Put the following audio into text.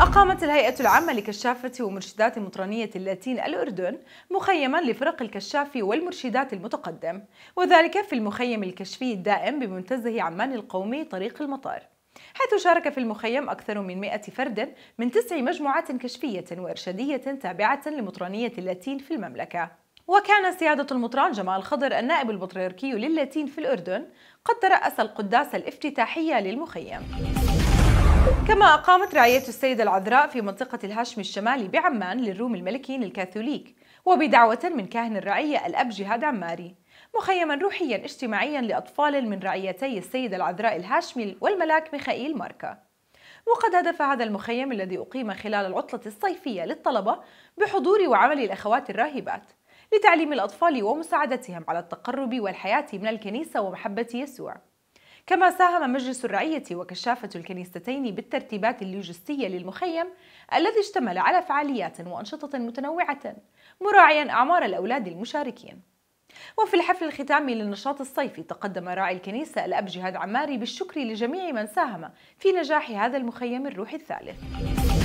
أقامت الهيئة العامة لكشافة ومرشدات مطرانية اللاتين الأردن مخيما لفرق الكشاف والمرشدات المتقدم وذلك في المخيم الكشفي الدائم بمنتزه عمان القومي طريق المطار حيث شارك في المخيم أكثر من 100 فرد من تسع مجموعات كشفية وإرشادية تابعة لمطرانية اللاتين في المملكة وكان سيادة المطران جمال خضر النائب البطريركي للاتين في الأردن قد ترأس القداس الافتتاحية للمخيم كما أقامت رعية السيدة العذراء في منطقة الهاشم الشمالي بعمان للروم الملكيين الكاثوليك وبدعوة من كاهن الرعية الأب جهاد عماري مخيما روحيا اجتماعيا لأطفال من رعيتي السيدة العذراء الهاشمي والملاك ميخائيل ماركا وقد هدف هذا المخيم الذي أقيم خلال العطلة الصيفية للطلبة بحضور وعمل الأخوات الراهبات لتعليم الأطفال ومساعدتهم على التقرب والحياة من الكنيسة ومحبة يسوع كما ساهم مجلس الرعية وكشافة الكنيستين بالترتيبات اللوجستية للمخيم الذي اشتمل على فعاليات وأنشطة متنوعة مراعيا أعمار الأولاد المشاركين وفي الحفل الختامي للنشاط الصيفي تقدم راعي الكنيسة الأب جهاد عماري بالشكر لجميع من ساهم في نجاح هذا المخيم الروحي الثالث